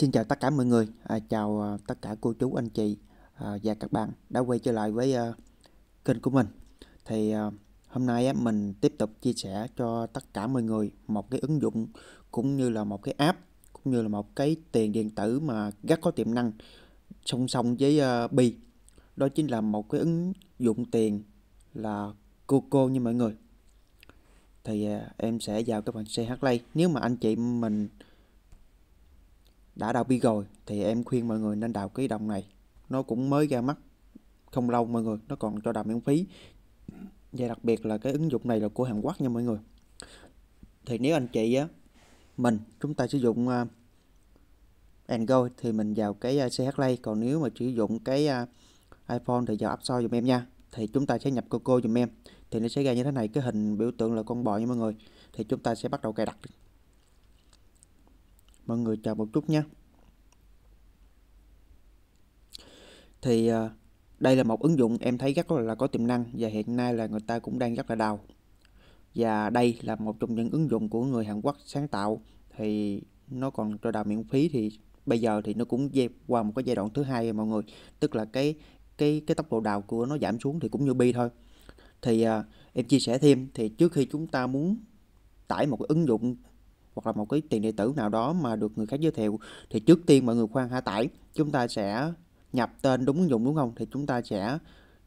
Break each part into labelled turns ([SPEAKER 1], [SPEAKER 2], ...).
[SPEAKER 1] Xin chào tất cả mọi người, à, chào à, tất cả cô chú anh chị à, và các bạn đã quay trở lại với à, kênh của mình. Thì à, hôm nay á, mình tiếp tục chia sẻ cho tất cả mọi người một cái ứng dụng cũng như là một cái app cũng như là một cái tiền điện tử mà rất có tiềm năng song song với à, Bi. Đó chính là một cái ứng dụng tiền là Coco như mọi người. Thì à, em sẽ vào cái phần CH Play. Nếu mà anh chị mình đã đào bi rồi thì em khuyên mọi người nên đào cái đồng này nó cũng mới ra mắt không lâu mọi người nó còn cho đào miễn phí và đặc biệt là cái ứng dụng này là của Hàn Quốc nha mọi người thì nếu anh chị á mình chúng ta sử dụng uh, Android thì mình vào cái uh, à, CH Play còn nếu mà sử dụng cái uh, iPhone thì vào App Store dùm em nha thì chúng ta sẽ nhập Coco dùm em thì nó sẽ ra như thế này cái hình biểu tượng là con bò nha mọi người thì chúng ta sẽ bắt đầu cài đặt mọi người chờ một chút nha thì à, đây là một ứng dụng em thấy rất là có tiềm năng và hiện nay là người ta cũng đang rất là đào và đây là một trong những ứng dụng của người Hàn Quốc sáng tạo thì nó còn cho đào miễn phí thì bây giờ thì nó cũng qua một cái giai đoạn thứ hai rồi mọi người tức là cái cái cái tốc độ đào của nó giảm xuống thì cũng như bi thôi thì à, em chia sẻ thêm thì trước khi chúng ta muốn tải một cái ứng dụng hoặc là một cái tiền điện tử nào đó mà được người khác giới thiệu thì trước tiên mọi người khoan hạ tải chúng ta sẽ nhập tên đúng ứng dụng đúng không thì chúng ta sẽ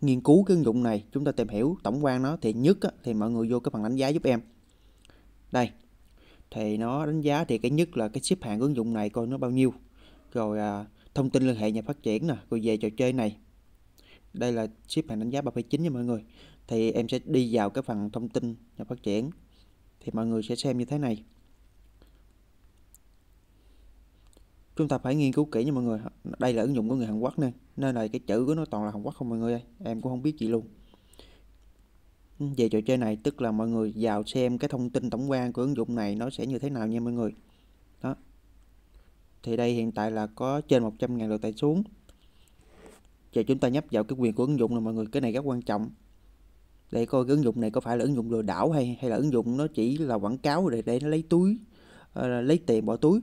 [SPEAKER 1] nghiên cứu cái ứng dụng này chúng ta tìm hiểu tổng quan nó thì nhất á, thì mọi người vô cái phần đánh giá giúp em đây thì nó đánh giá thì cái nhất là cái xếp hạng ứng dụng này coi nó bao nhiêu rồi à, thông tin liên hệ nhà phát triển nè rồi về trò chơi này đây là xếp hạng đánh giá 3.9 nha mọi người thì em sẽ đi vào cái phần thông tin nhà phát triển thì mọi người sẽ xem như thế này chúng ta phải nghiên cứu kỹ nha mọi người đây là ứng dụng của người Hàn Quốc nên nên là cái chữ của nó toàn là Hàn Quốc không mọi người ơi em cũng không biết gì luôn ừ, về trò chơi này tức là mọi người vào xem cái thông tin tổng quan của ứng dụng này nó sẽ như thế nào nha mọi người đó thì đây hiện tại là có trên 100.000 lượt tải xuống giờ chúng ta nhấp vào cái quyền của ứng dụng là mọi người cái này rất quan trọng để coi cái ứng dụng này có phải là ứng dụng lừa đảo hay hay là ứng dụng nó chỉ là quảng cáo để để nó lấy túi uh, lấy tiền bỏ túi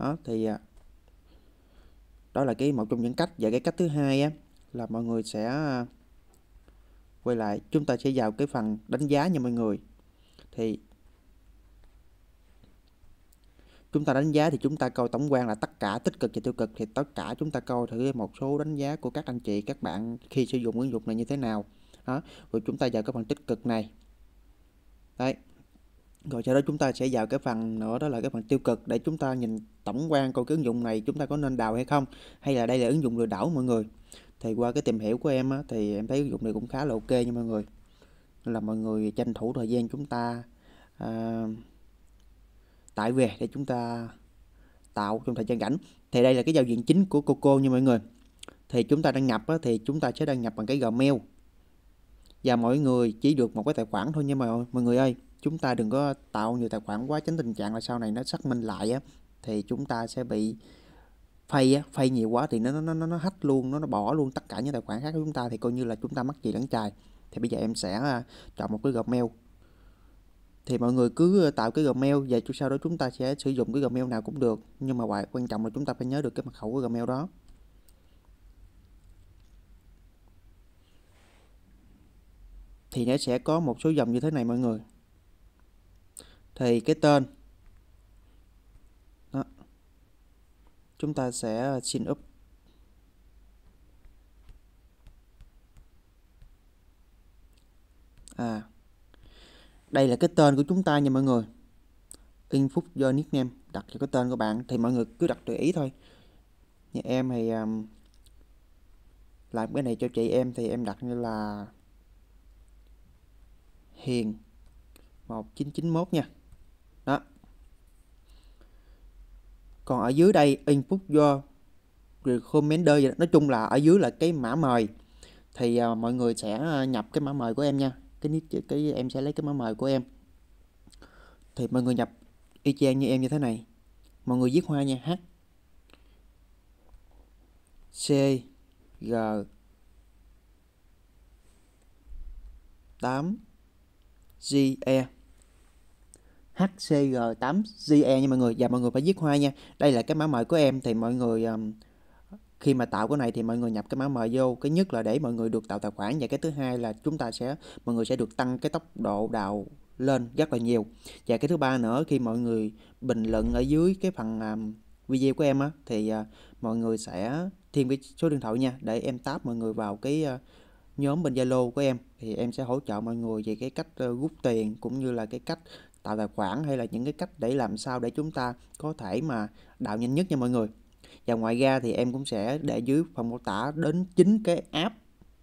[SPEAKER 1] đó thì à, đó là cái một trong những cách và cái cách thứ hai á, là mọi người sẽ à, quay lại chúng ta sẽ vào cái phần đánh giá nha mọi người thì chúng ta đánh giá thì chúng ta coi tổng quan là tất cả tích cực và tiêu cực thì tất cả chúng ta coi thử một số đánh giá của các anh chị các bạn khi sử dụng ứng dụng này như thế nào đó rồi chúng ta vào cái phần tích cực này đấy rồi sau đó chúng ta sẽ vào cái phần nữa đó là cái phần tiêu cực để chúng ta nhìn tổng quan coi cái ứng dụng này chúng ta có nên đào hay không hay là đây là ứng dụng lừa đảo mọi người thì qua cái tìm hiểu của em á, thì em thấy ứng dụng này cũng khá là ok nha mọi người là mọi người tranh thủ thời gian chúng ta à, tải về để chúng ta tạo trong thời gian rảnh thì đây là cái giao diện chính của Coco nha mọi người thì chúng ta đăng nhập á, thì chúng ta sẽ đăng nhập bằng cái Gmail và mọi người chỉ được một cái tài khoản thôi nha mọi mọi người ơi chúng ta đừng có tạo nhiều tài khoản quá tránh tình trạng là sau này nó xác minh lại á thì chúng ta sẽ bị phay á phay nhiều quá thì nó nó nó nó hách luôn nó nó bỏ luôn tất cả những tài khoản khác của chúng ta thì coi như là chúng ta mắc gì lẫn chài thì bây giờ em sẽ à, chọn một cái gmail thì mọi người cứ à, tạo cái gmail và sau đó chúng ta sẽ sử dụng cái gmail nào cũng được nhưng mà quan trọng là chúng ta phải nhớ được cái mật khẩu của gmail đó thì nó sẽ có một số dòng như thế này mọi người thì cái tên đó. chúng ta sẽ ờ, xin up à đây là cái tên của chúng ta nha mọi người phúc do nickname đặt cho cái tên của bạn thì mọi người cứ đặt tùy ý thôi như em thì um, làm cái này cho chị em thì em đặt như là hiền 1991 nha đó còn ở dưới đây input do recommender vậy đó. nói chung là ở dưới là cái mã mời thì uh, mọi người sẽ à, nhập cái mã mời của em nha cái cái em sẽ lấy cái mã mời của em thì mọi người nhập y chang như em như thế này mọi người viết hoa nha h c g 8 g e HCG8ZE nha mọi người và dạ, mọi người phải viết hoa nha đây là cái mã mời của em thì mọi người um, khi mà tạo cái này thì mọi người nhập cái mã mời vô cái nhất là để mọi người được tạo tài khoản và cái thứ hai là chúng ta sẽ mọi người sẽ được tăng cái tốc độ đào lên rất là nhiều và cái thứ ba nữa khi mọi người bình luận ở dưới cái phần um, video của em á thì uh, mọi người sẽ thêm cái số điện thoại nha để em tap mọi người vào cái uh, nhóm bên Zalo của em thì em sẽ hỗ trợ mọi người về cái cách ờ, rút tiền cũng như là cái cách tạo tài khoản hay là những cái cách để làm sao để chúng ta có thể mà đào nhanh nhất nha mọi người và ngoài ra thì em cũng sẽ để dưới phần mô tả đến chính cái app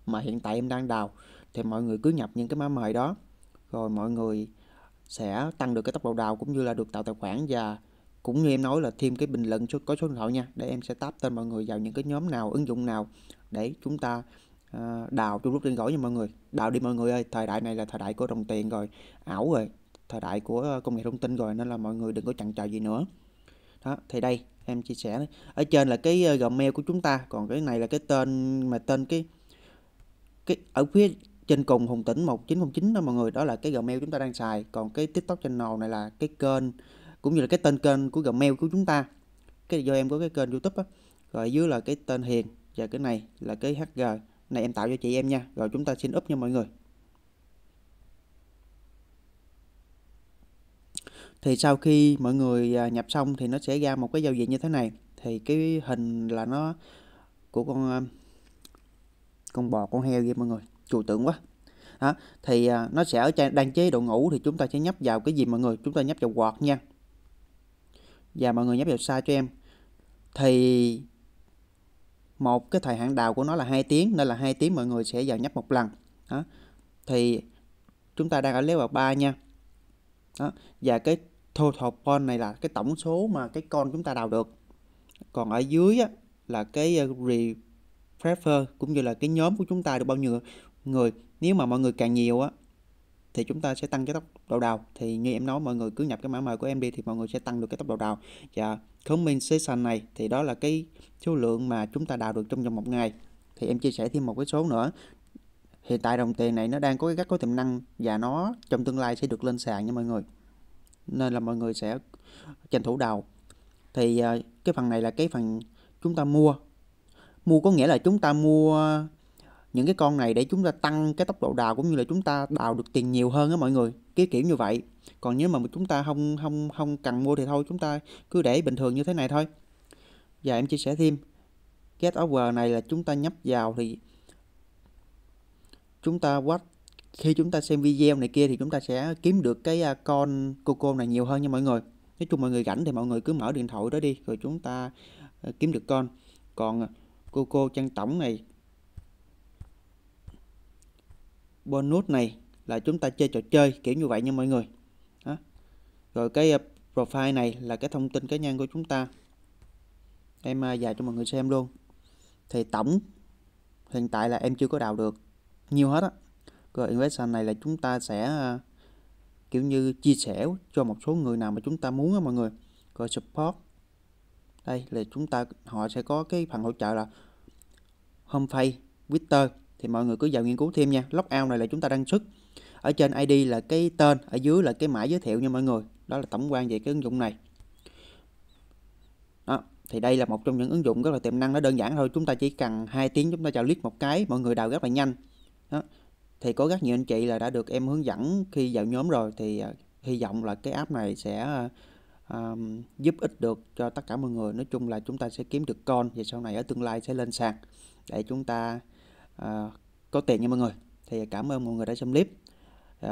[SPEAKER 1] mà hiện tại em đang đào thì mọi người cứ nhập những cái mã mời đó rồi mọi người sẽ tăng được cái tốc độ đào cũng như là được tạo tài khoản và cũng như em nói là thêm cái bình luận có số điện thoại nha để em sẽ tap tên mọi người vào những cái nhóm nào ứng dụng nào để chúng ta ờ, đào trong lúc trên gõ nha mọi người đào đi mọi người ơi thời đại này là thời đại của đồng tiền rồi ảo rồi thời đại của ờ, công nghệ thông tin rồi nên là mọi người đừng có chặn chờ gì nữa đó thì đây em chia sẻ ở trên là cái ờ, gmail của chúng ta còn cái này là cái tên mà tên cái cái ở phía trên cùng hùng tỉnh 1909 đó mọi người đó là cái gmail chúng ta đang xài còn cái tiktok channel này là cái kênh cũng như là cái tên kênh của gmail của chúng ta cái do em có cái kênh youtube á rồi dưới là cái tên hiền và cái này là cái hg này em tạo cho chị em nha rồi chúng ta xin up nha mọi người thì sau khi mọi người à, nhập xong thì nó sẽ ra một cái giao diện như thế này thì cái hình là nó của con à, con bò con heo vậy mọi người chùa tượng quá đó thì à, nó sẽ ở trên chế độ ngủ thì chúng ta sẽ nhấp vào cái gì mọi người chúng ta nhấp vào quạt nha và mọi người nhấp vào sai cho em thì một cái thời hạn đào của nó là hai tiếng nên là hai tiếng mọi người sẽ vào nhấp một lần đó thì chúng ta đang ở level 3 nha đó. và cái total point này là cái tổng số mà cái con chúng ta đào được còn ở dưới á, là cái ờ, refresher cũng như là cái nhóm của chúng ta được bao nhiêu người nếu mà mọi người càng nhiều á thì chúng ta sẽ tăng cái tốc độ đào thì như em nói mọi người cứ nhập cái mã mời của em đi thì mọi người sẽ tăng được cái tốc độ đào và comment session này thì đó là cái số lượng mà chúng ta đào được trong vòng một ngày thì em chia sẻ thêm một cái số nữa hiện tại đồng tiền này nó đang có rất có tiềm năng và nó trong tương lai sẽ được lên sàn nha mọi người nên là mọi người sẽ tranh thủ đầu thì ờ, cái phần này là cái phần chúng ta mua mua có nghĩa là chúng ta mua những cái con này để chúng ta tăng cái tốc độ đào cũng như là chúng ta đào được tiền nhiều hơn á mọi người cái kiểu như vậy còn nếu mà chúng ta không không không cần mua thì thôi chúng ta cứ để bình thường như thế này thôi và em chia sẻ thêm get over này là chúng ta nhấp vào thì chúng ta watch khi chúng ta xem video này kia thì chúng ta sẽ kiếm được cái à, con coco này nhiều hơn nha mọi người nói chung mọi người rảnh thì mọi người cứ mở điện thoại đó đi rồi chúng ta ờ, kiếm được con còn à, coco cô trang tổng này bonus này là chúng ta chơi trò chơi kiểu như vậy nha mọi người đó. rồi cái à, profile này là cái thông tin cá nhân của chúng ta em dài cho mọi người xem luôn thì tổng hiện tại là em chưa có đào được nhiều hết á rồi investment này là chúng ta sẽ à, kiểu như chia sẻ cho một số người nào mà chúng ta muốn á mọi người rồi support đây là chúng ta họ sẽ có cái phần hỗ trợ là homepage twitter thì mọi người cứ vào nghiên cứu thêm nha logout này là chúng ta đăng xuất ở trên id là cái tên ở dưới là cái mã giới thiệu nha mọi người đó là tổng quan về cái ứng dụng này đó thì đây là một trong những ứng dụng rất là tiềm năng nó đơn giản thôi chúng ta chỉ cần hai tiếng chúng ta chào list một cái mọi người đào rất là nhanh đó. thì có rất nhiều anh chị là đã được em hướng dẫn khi vào nhóm rồi thì à, hy vọng là cái app này sẽ um, giúp ích được cho tất cả mọi người nói chung là chúng ta sẽ kiếm được con và sau này ở tương lai sẽ lên sàn để chúng ta uh, có tiền nha mọi người thì cảm ơn mọi người đã xem clip uh,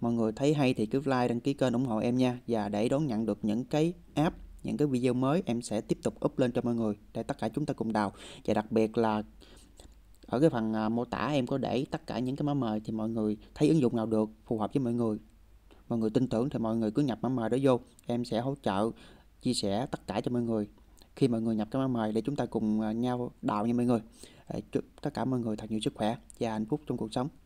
[SPEAKER 1] mọi người thấy hay thì cứ like đăng ký kênh ủng hộ em nha và để đón nhận được những cái app những cái video mới em sẽ tiếp tục up lên cho mọi người để tất cả chúng ta cùng đào và đặc biệt là ở cái phần à, mô tả em có để tất cả những cái mã mời thì mọi người thấy ứng dụng nào được phù hợp với mọi người mọi người tin tưởng thì mọi người cứ nhập mã mời đó vô em sẽ hỗ trợ chia sẻ tất cả cho mọi người khi mọi người nhập cái mã mời để chúng ta cùng à, nhau đào nha mọi người chúc tất cả mọi người thật nhiều sức khỏe và hạnh phúc trong cuộc sống